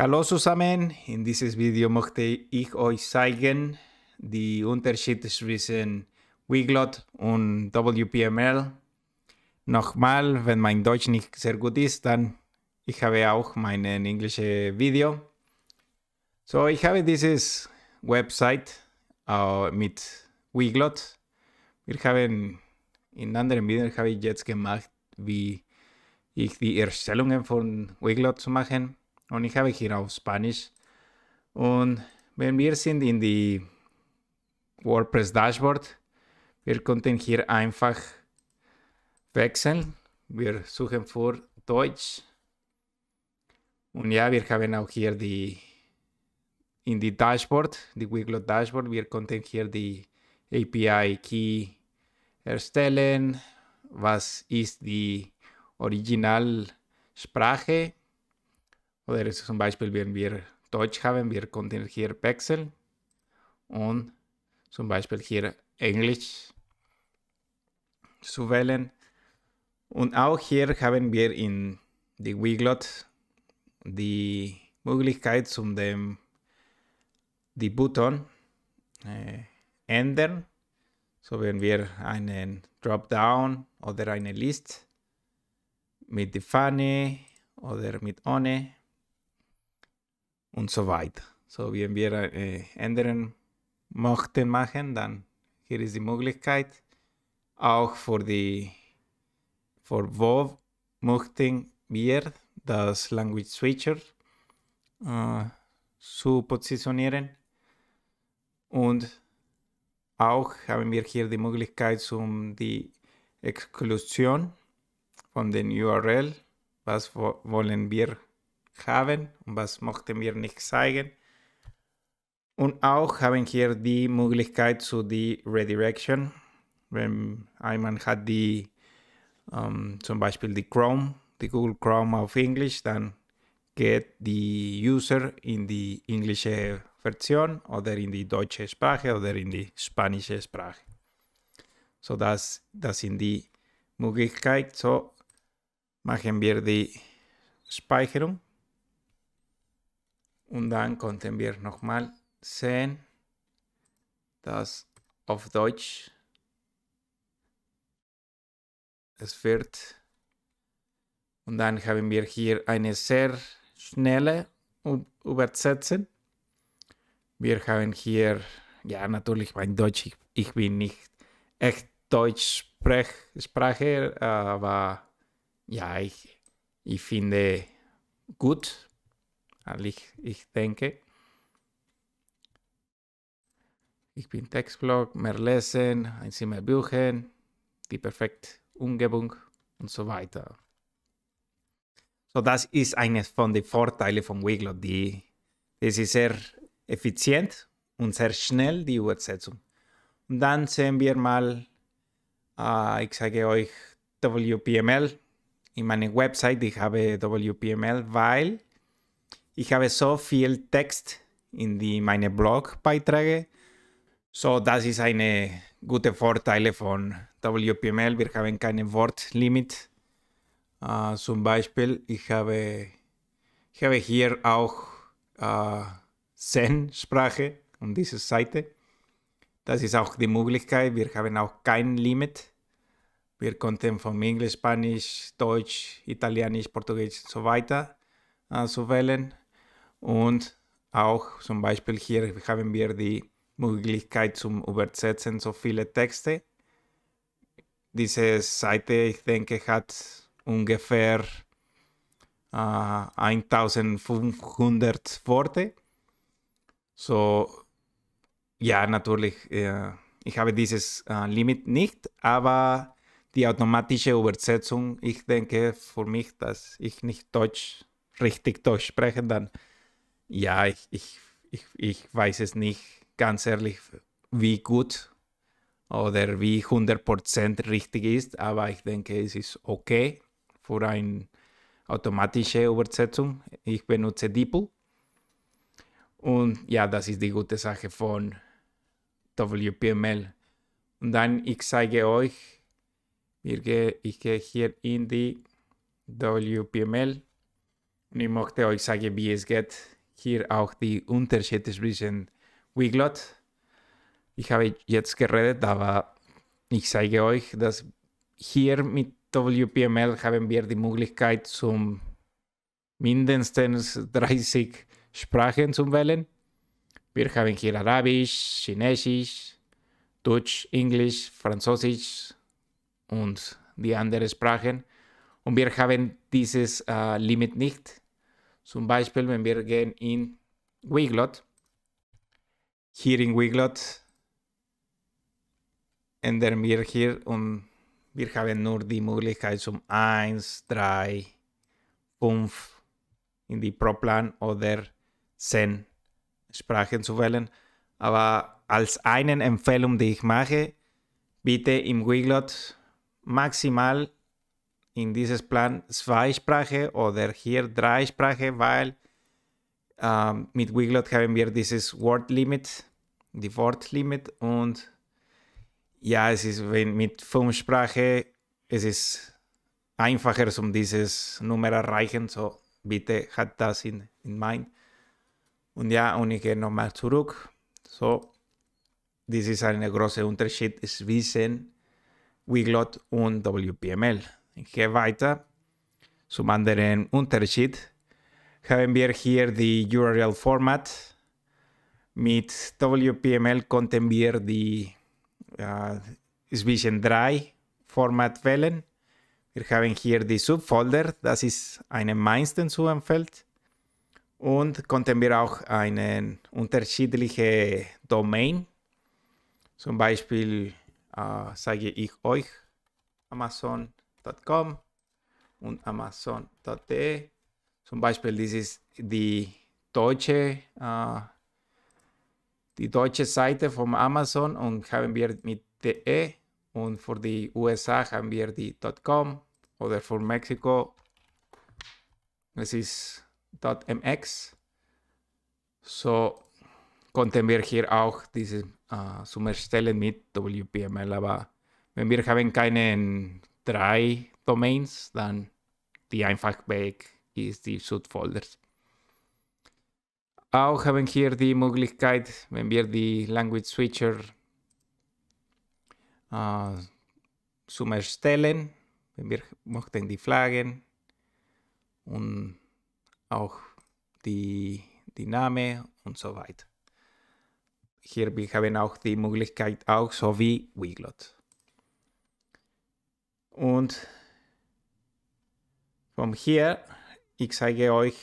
Hallo zusammen, in diesem Video möchte ich euch zeigen die Unterschiede zwischen Wiglot und WPML. Nochmal, wenn mein Deutsch nicht sehr gut ist, dann ich habe auch mein englisches äh, Video. So, ich habe dieses Website uh, mit Wiglot. Wir haben in anderen Videos habe ich jetzt gemacht, wie ich die Erstellungen von Wiglot zu machen. Und ich habe hier auf Spanisch. Und wenn wir sind in die WordPress Dashboard, wir konnten hier einfach wechseln. Wir suchen vor Deutsch. Und ja, wir haben auch hier die in die Dashboard, die Wiglot Dashboard, wir konnten hier die API Key erstellen. Was ist die Originalsprache? Oder zum Beispiel, wenn wir Deutsch haben, wir konnten hier Pixel und zum Beispiel hier Englisch zu wählen. Und auch hier haben wir in die Wiglot die Möglichkeit, zum dem die Button äh, ändern. So wenn wir einen Dropdown oder eine List mit die Fahne oder mit ohne und so weiter. So, wenn wir äh, ändern möchten machen, dann hier ist die Möglichkeit. Auch für die, für wo möchten wir das Language Switcher äh, zu positionieren. Und auch haben wir hier die Möglichkeit, um die Exklusion von den URL, was wollen wir haben und was möchten wir nicht zeigen. Und auch haben hier die Möglichkeit zu die Redirection. Wenn einmal hat die um, ähm, zum Beispiel die Chrome, die Google Chrome auf Englisch, dann geht die User in die englische Version oder in die deutsche Sprache oder in die spanische Sprache. So das, das sind die Möglichkeiten. So machen wir die Speicherung. Und dann konnten wir nochmal sehen, dass auf Deutsch es wird. Und dann haben wir hier eine sehr schnelle Übersetzung. Wir haben hier, ja natürlich mein Deutsch, ich, ich bin nicht echt Deutschsprache, aber ja, ich, ich finde gut, ich, ich denke. Ich bin Textblog, mehr lesen, ein einzelne buchen, die perfekte Umgebung und so weiter. So, das ist eines von den Vorteilen von Wiglot. die es ist sehr effizient und sehr schnell die Übersetzung. Und dann sehen wir mal, äh, ich sage euch WPML in meiner Website, ich habe WPML, weil ich habe so viel Text in die meine Blogbeiträge. So, das ist eine gute Vorteile von WPML. Wir haben keine Wortlimit. Uh, zum Beispiel, ich habe, ich habe hier auch uh, ah, Zen-Sprache und diese Seite. Das ist auch die Möglichkeit. Wir haben auch kein Limit. Wir konnten von Englisch, Spanisch, Deutsch, Italienisch, Portugiesisch und so weiter uh, ah, zu wählen. Und auch zum Beispiel hier haben wir die Möglichkeit zum Übersetzen so viele Texte. Diese Seite, ich denke, hat ungefähr äh, 1500 Worte. So, ja, natürlich, äh, ich habe dieses äh, Limit nicht, aber die automatische Übersetzung, ich denke für mich, dass ich nicht Deutsch, richtig Deutsch spreche, dann ja, ich, ich, ich, ich weiß es nicht ganz ehrlich, wie gut oder wie 100% richtig ist, aber ich denke, es ist okay für eine automatische Übersetzung. Ich benutze DeepL. Und ja, das ist die gute Sache von WPML. Und dann, ich zeige euch, ich gehe, ich gehe hier in die WPML und ich möchte euch sagen, wie es geht hier auch die Unterschiede zwischen Wiglot. Ich habe jetzt geredet, aber ich zeige euch, dass hier mit WPML haben wir die Möglichkeit, zum mindestens 30 Sprachen zu wählen. Wir haben hier Arabisch, Chinesisch, Deutsch, Englisch, Französisch und die anderen Sprachen. Und wir haben dieses äh, Limit nicht. Zum Beispiel, wenn wir gehen in Wiglot, hier in Wiglot ändern wir hier und wir haben nur die Möglichkeit zum 1, 3, 5 in die Proplan oder 10 Sprachen zu wählen. Aber als eine Empfehlung, die ich mache, bitte im Wiglot maximal in dieses Plan zwei Zweisprache oder hier drei Dreisprache, weil ähm, mit Wiglot haben wir dieses Wortlimit, die Wortlimit und ja, es ist wenn mit Fünfsprache, es ist einfacher, um dieses Nummer erreichen, so bitte hat das in, in Mind. Und ja, und ich gehe nochmal zurück. So, das ist ein großer Unterschied zwischen Wiglot und WPML. Ich gehe weiter. Zum anderen Unterschied haben wir hier die URL-Format. Mit WPML konnten wir die äh, zwischen drei Format wählen. Wir haben hier die Subfolder, das ist einem meisten Suchenfeld. Und konnten wir auch eine unterschiedliche Domain, zum Beispiel äh, sage ich euch Amazon amazon.com und amazon.de. Zum Beispiel, dies ist die deutsche, äh, die deutsche Seite von Amazon und haben wir mit DE und für die USA haben wir die .com oder für Mexiko es ist .mx. So konnten wir hier auch diese äh, zum Erstellen mit WPML, aber wenn wir haben keinen drei Domains, dann die einfach Weg ist die Subfolders. Auch haben hier die Möglichkeit, wenn wir die Language Switcher äh, zum Erstellen, wenn wir möchten die Flaggen und auch die, die Name und so weiter. Hier wir haben auch die Möglichkeit, auch so wie Wiglot. Und von hier, ich zeige euch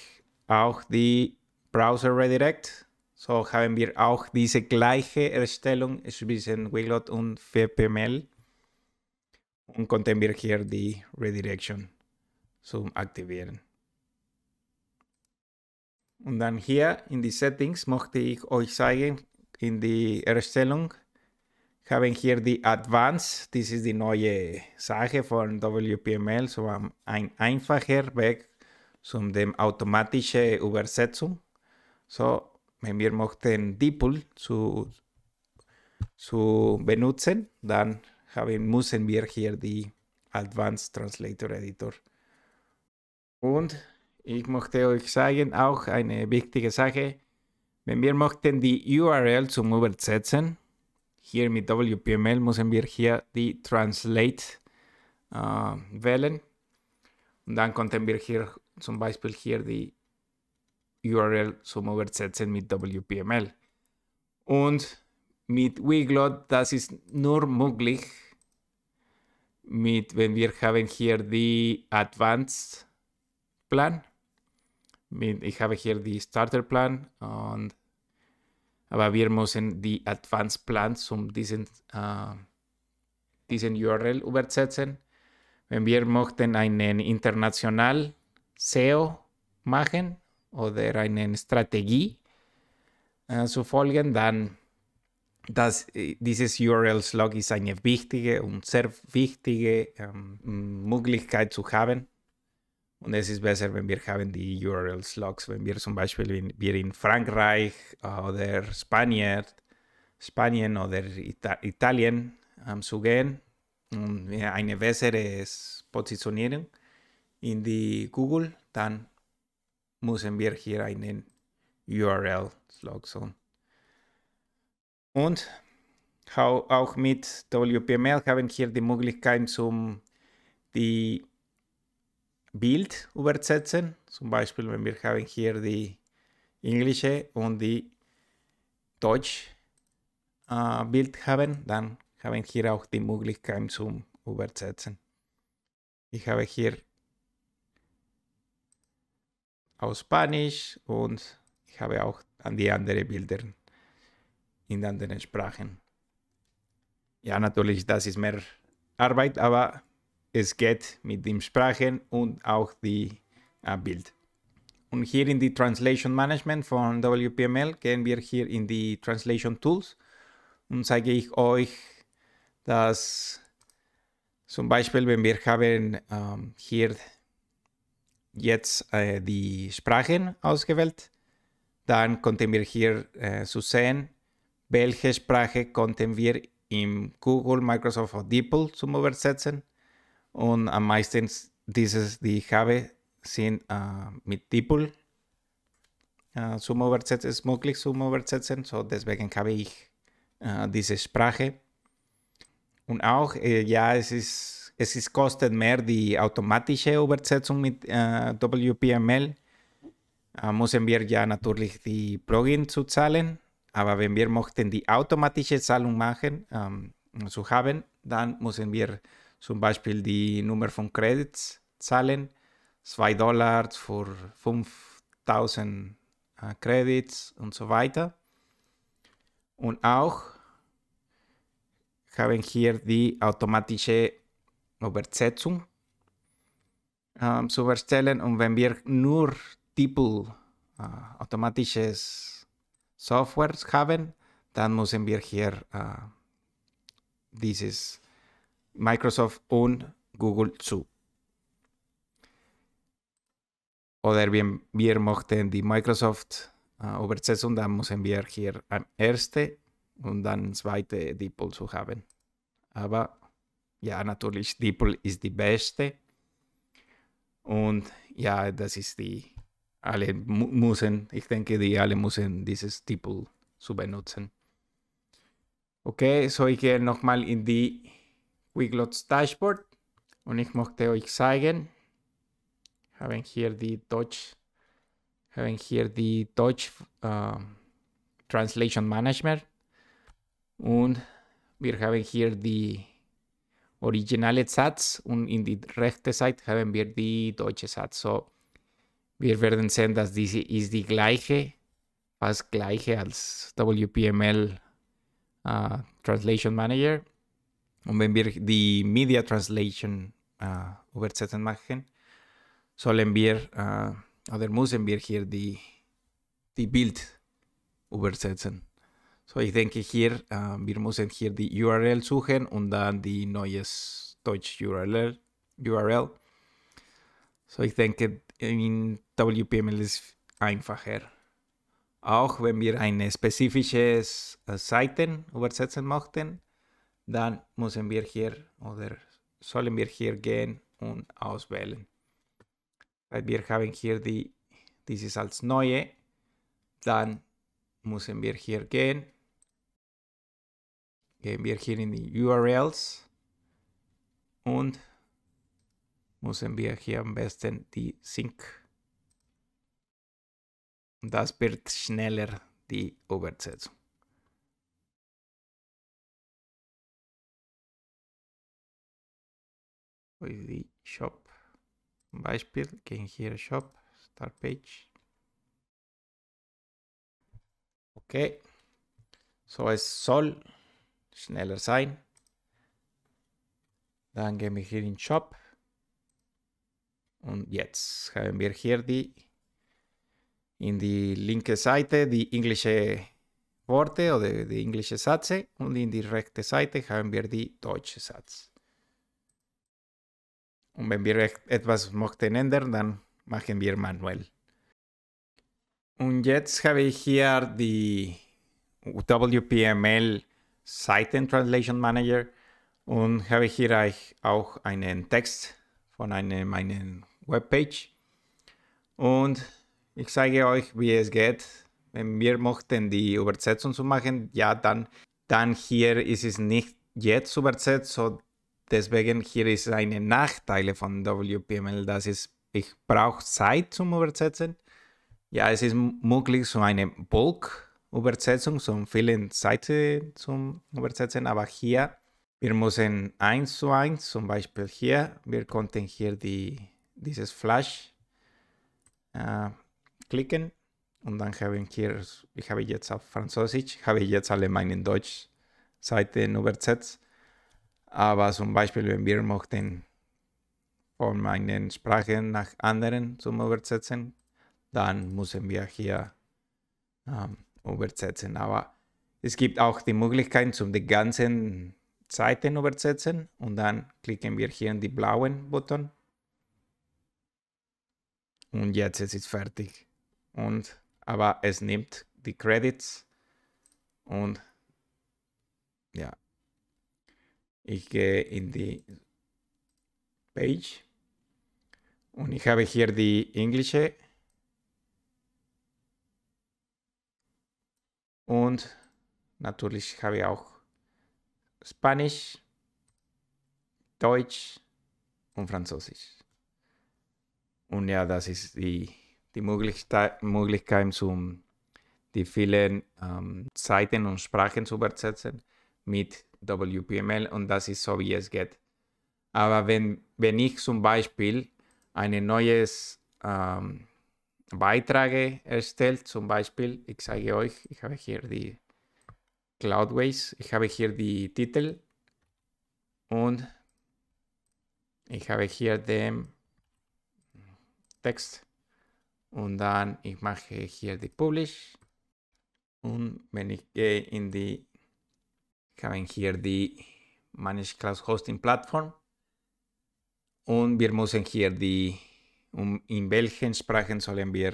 auch die Browser Redirect. So haben wir auch diese gleiche Erstellung zwischen Wiglot und VPML. Und konnten wir hier die Redirection zum Aktivieren. Und dann hier in die Settings möchte ich euch zeigen, in die Erstellung haben hier die Advanced. Das ist die neue Sache von WPML, so ein einfacher Weg zum dem automatischen Übersetzung. So, wenn wir möchten DeepL zu, zu benutzen, dann haben, müssen wir hier die Advanced Translator Editor. Und ich möchte euch sagen, auch eine wichtige Sache, wenn wir möchten die URL zum Übersetzen, Here, met WPML moeten we hier die translate uh, ah, wählen. Und dann konnten wir hier zum Beispiel hier die URL zum Übersetzen mit WPML. Und mit Wiglot, das ist nur möglich, mit, wenn wir haben hier die Advanced Plan. Mit, ich habe hier die Starter Plan und Aber wir müssen die Advanced Plans um diesen, äh, diesen URL übersetzen. Wenn wir möchten einen international SEO machen oder eine Strategie äh, zu folgen, dann dass äh, dieses url slog ist eine wichtige und sehr wichtige ähm, Möglichkeit zu haben. Und es ist besser, wenn wir haben die URL-Slogs, wenn wir zum Beispiel in, wir in Frankreich oder Spanien, Spanien oder Ita Italien am mm, Zugehen und eine bessere Positionierung in die Google, dann müssen wir hier einen URL-Slog suchen. Und auch mit WPML haben wir hier die Möglichkeit, zum die Bild übersetzen. Zum Beispiel, wenn wir haben hier die englische und die deutsche äh, Bild haben, dann haben wir hier auch die Möglichkeit zum Übersetzen. Ich habe hier aus Spanisch und ich habe auch an die anderen Bilder in anderen Sprachen. Ja, natürlich, das ist mehr Arbeit, aber es geht mit den Sprachen und auch die äh, Bild. Und hier in die Translation Management von WPML gehen wir hier in die Translation Tools und zeige ich euch, dass zum Beispiel, wenn wir haben ähm, hier jetzt äh, die Sprachen ausgewählt, dann konnten wir hier äh, so sehen, welche Sprache konnten wir im Google, Microsoft oder DeepL zum Übersetzen. Und am meisten dieses, die ich habe, sind äh, ah, mit Tipul äh, ah, zum Übersetzen, ist möglich zum Übersetzen. So deswegen habe ich äh, ah, diese Sprache. Und auch, ja, eh, es ist, es ist kostet mehr die automatische Übersetzung mit WPML. müssen wir ja natürlich die Plugin zu zahlen. Aber wenn wir möchten die automatische Zahlung machen, ähm, zu haben, dann müssen wir zum Beispiel die Nummer von Credits zahlen, 2 Dollar für 5000 äh, Credits und so weiter. Und auch haben hier die automatische Übersetzung äh, zu erstellen. Und wenn wir nur Titel äh, automatisches Software haben, dann müssen wir hier äh, dieses Microsoft und Google zu. Oder wir, wir möchten die Microsoft äh, ah, übersetzen, dann müssen wir hier am erste und dann zweite DeepL zu haben. Aber ja, natürlich, DeepL ist die beste. Und ja, das ist die, alle müssen, ich denke, die alle müssen dieses DeepL zu benutzen. Okay, so ich gehe nochmal in die Wiglot's dashboard. En ik mocht ooit zeggen. Having here the Dutch. Having here the Dutch uh, um, translation management. Und wir haben hier die originale Satz und in die rechte Seite haben wir die deutsche Satz. So, wir werden sehen, dass diese ist die gleiche, fast gleiche als WPML uh, Translation Manager. Und wenn wir die Media Translation äh, uh, übersetzen machen, sollen wir äh, uh, oder müssen wir hier die, die Bild übersetzen. So, ich denke hier, äh, wir müssen hier die URL suchen und dann die neues Deutsch URL. URL. So, ich denke, in WPML ist einfacher. Auch wenn wir eine spezifische Seite übersetzen möchten, dann müssen wir hier oder sollen wir hier gehen und auswählen. Weil wir haben hier die, dieses als neue, dann müssen wir hier gehen. Gehen wir hier in die URLs und müssen wir hier am besten die Sync. das wird schneller die Übersetzung. bei die Shop. Zum Beispiel gehen hier Shop, Start Page. Okay, so es soll schneller sein. Dann gehen wir hier in Shop. Und jetzt haben wir hier die in die linke Seite die englische Worte oder die englische Sätze und in die rechte Seite haben wir die deutsche Satz. Und wenn wir etwas möchten ändern, dann machen wir manuell. Und jetzt habe ich hier die WPML Seiten Translation Manager und habe hier auch einen Text von einer meiner Webpage. Und ich zeige euch, wie es geht. Wenn wir möchten, die Übersetzung zu machen, ja, dann, dann hier ist es nicht jetzt übersetzt, so deswegen hier ist ein Nachteil von WPML, dass es, ich brauche Zeit zum Übersetzen. Ja, es ist möglich, so eine Bulk-Übersetzung, so viele Seiten zum Übersetzen, aber hier, wir müssen eins zu eins, zum Beispiel hier, wir konnten hier die, dieses Flash äh, klicken und dann haben hier, ich habe jetzt auf Französisch, habe jetzt alle meine Deutsch-Seiten übersetzt aber zum Beispiel, wenn wir möchten von meinen Sprachen nach anderen zum Übersetzen, dann müssen wir hier ähm, übersetzen. Aber es gibt auch die Möglichkeit zum die ganzen Seiten übersetzen und dann klicken wir hier in die blauen Button. Und jetzt es ist es fertig. Und, aber es nimmt die Credits und ja, ich gehe in die Page und ich habe hier die englische und natürlich habe ich auch Spanisch, Deutsch und Französisch. Und ja, das ist die, die Möglichkeit, Möglichkeit die vielen ähm, Seiten und Sprachen zu übersetzen mit WPML und das ist so, wie es geht. Aber wenn, wenn ich zum Beispiel ein neues ähm, Beitrag erstellt, zum Beispiel, ich zeige euch, ich habe hier die Cloudways, ich habe hier die Titel und ich habe hier den Text und dann ich mache hier die Publish und wenn ich gehe in die haben hier die managed Cloud Hosting Platform und wir müssen hier die, um in welchen Sprachen sollen wir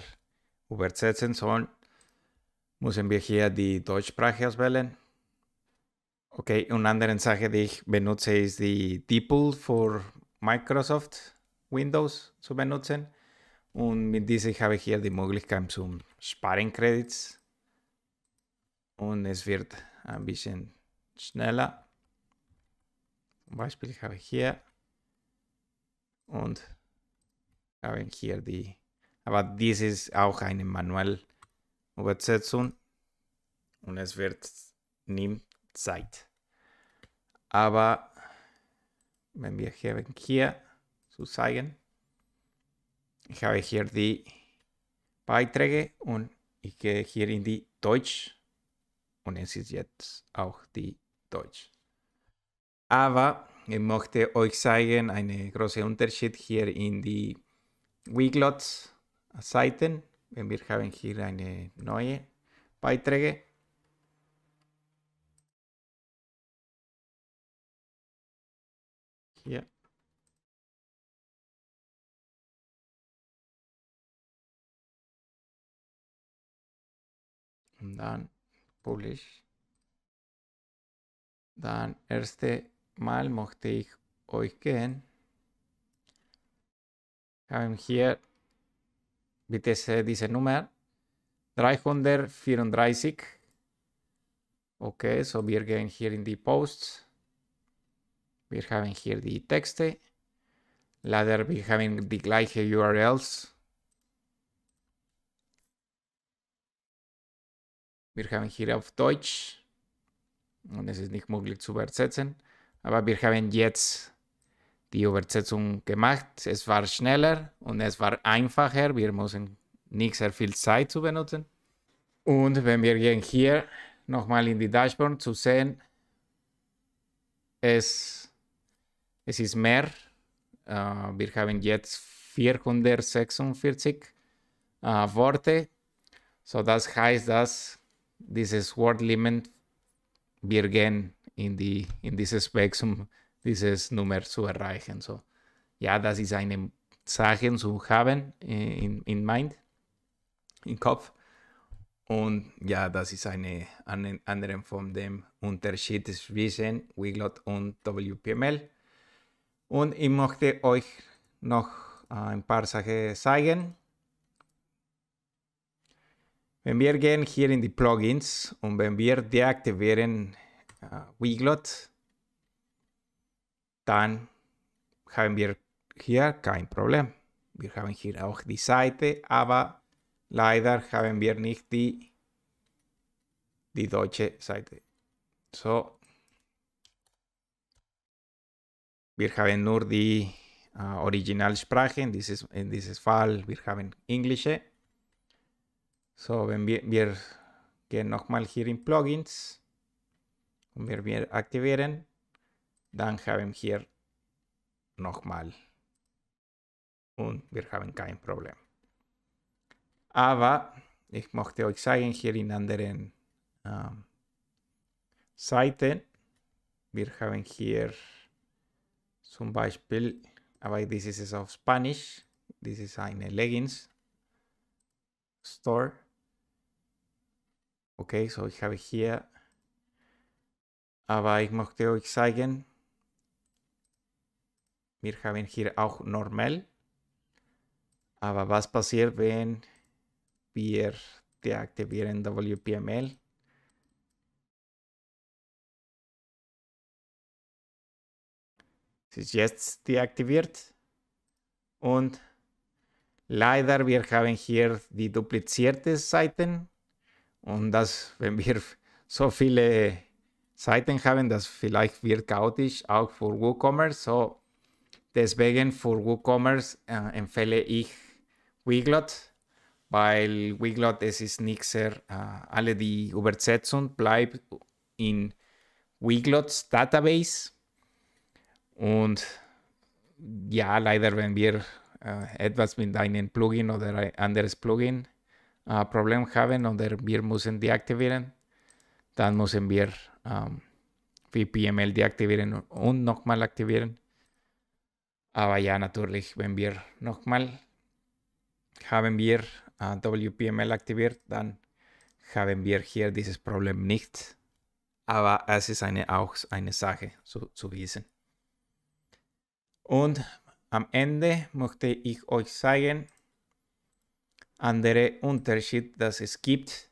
übersetzen sollen, müssen wir hier die Deutschsprache auswählen. Okay, und andere Sache, die ich benutze, ist die Tipple für Microsoft Windows zu benutzen. Und mit dieser habe ich hier die Möglichkeit zum Sparen Credits. Und es wird ein bisschen schneller. Zum Beispiel habe ich hier und haben hier die. Aber dies ist auch eine manuelle Übersetzung und es wird nimmt Zeit. Aber wenn wir haben hier zu zeigen, ich habe hier die Beiträge und ich gehe hier in die Deutsch und es ist jetzt auch die Deutsch. Aber ich möchte euch zeigen, einen großen Unterschied hier in die wiglots seiten wenn Wir haben hier eine neue Beiträge. Hier. Und dann Publish. Dann erste Mal möchte ich euch gehen. Haben hier, bitte diese Nummer, 334. Okay, so wir gehen hier in die Posts. Wir haben hier die Texte. Leider wir haben die gleiche URLs. Wir haben hier auf Deutsch. und es ist nicht möglich zu übersetzen. Aber wir haben jetzt die Übersetzung gemacht. Es war schneller und es war einfacher. Wir mussten nicht sehr viel Zeit zu benutzen. Und wenn wir gehen hier nochmal in die Dashboard zu sehen, es, es ist mehr. Uh, wir haben jetzt 446 uh, äh, Worte. So das heißt, dass dieses Wortlimit wir gehen in, die, in dieses Spektrum, dieses Nummer zu erreichen. So, ja, das ist eine Sache zu haben äh, in, in Mind, im Kopf. Und ja, das ist eine, eine andere von dem Unterschied zwischen Wiglot und WPML. Und ich möchte euch noch ein paar Sachen zeigen. Wenn wir gehen hier in die Plugins und wenn wir deaktivieren äh, Wiglot, dann haben wir hier kein Problem. Wir haben hier auch die Seite, aber leider haben wir nicht die, die deutsche Seite. So, wir haben nur die äh, Originalsprache, in, dieses, in diesem Fall wir haben Englische. So, wenn wir, wir gehen nochmal hier in Plugins und wir, wir aktivieren, dann haben wir hier nochmal und wir haben kein Problem. Aber ich möchte euch zeigen, hier in anderen ähm, Seiten, wir haben hier zum Beispiel, aber this is auf Spanisch, this is eine Leggings, Store. Okay, so ich habe hier, aber ich möchte euch zeigen, wir haben hier auch normal. Aber was passiert, wenn wir deaktivieren WPML? Es ist jetzt deaktiviert und Leider, wir haben hier die duplizierte Seiten und das, wenn wir so viele Seiten haben, das vielleicht wird chaotisch, auch für WooCommerce. So, deswegen für WooCommerce äh, empfehle ich Wiglot, weil Wiglot, es ist nicht sehr, äh, alle die Übersetzung bleibt in Wiglots Database und ja, leider, wenn wir Uh, etwas mit einem Plugin oder ein anderes Plugin äh, Problem haben oder wir müssen deaktivieren, dann müssen wir ähm, VPML deaktivieren und nochmal aktivieren. Aber ja, natürlich, wenn wir nochmal haben wir äh, uh, WPML aktiviert, dann haben wir hier dieses Problem nicht. Aber es ist eine, auch eine Sache zu, zu wissen. Und am Ende möchte ich euch zeigen, andere Unterschied, das es gibt.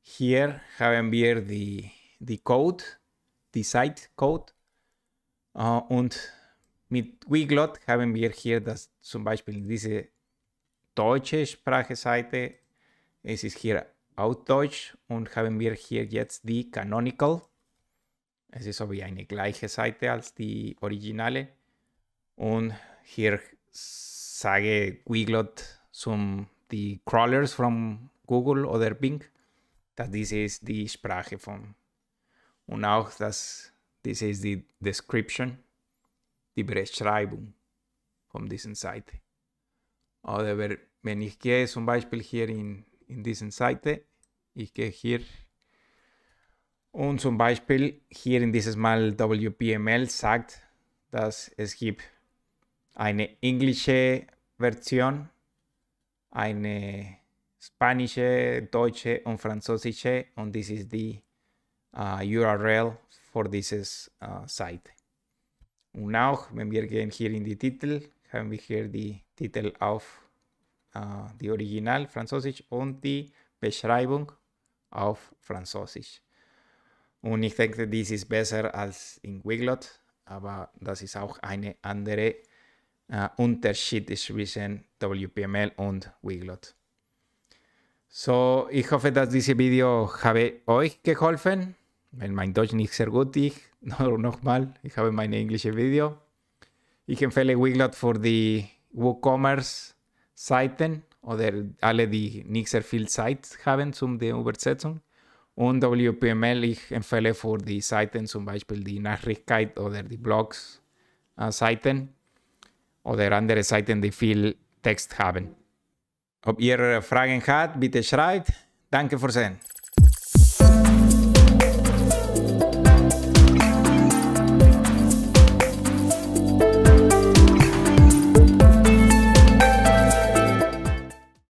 Hier haben wir die, die Code, die Site-Code uh, und mit Wiglot haben wir hier das zum Beispiel diese deutsche Sprachseite. Es ist hier auf Deutsch und haben wir hier jetzt die Canonical. Es ist so wie eine gleiche Seite als die originale. Und hier sage Wiglot zum die Crawlers von Google oder Bing, dass diese ist die Sprache von und auch dass diese ist die Description, die Beschreibung von dieser Seite. Oder wenn ich gehe zum Beispiel hier in, in diese Seite, ich gehe hier und zum Beispiel hier in dieses Mal WPML sagt, dass es gibt eine englische Version, eine spanische, deutsche und französische und this is the uh, URL for this uh, site. Und auch, wenn wir again here in the title, haben wir hier die Titel auf uh, die Original Französisch und die Beschreibung auf Französisch. Und ich denke, das ist besser als in Wiglot, aber das ist auch eine andere äh, uh, Unterschied zwischen WPML und Wiglot. So, ich hoffe, dass dieses Video habe euch geholfen. Wenn mein Deutsch nicht sehr gut ist, nochmal, ich habe mein englisches Video. Ich empfehle Wiglot für die WooCommerce-Seiten oder alle, die nicht sehr viel Zeit haben zum der Übersetzung. Und WPML, ich empfehle für die Seiten, zum Beispiel die Nachrichtigkeit oder die Blogs-Seiten. Äh, oder andere Seiten, die viel Text haben. Ob ihr Fragen eh, habt, bitte schreibt. Danke fürs Sehen.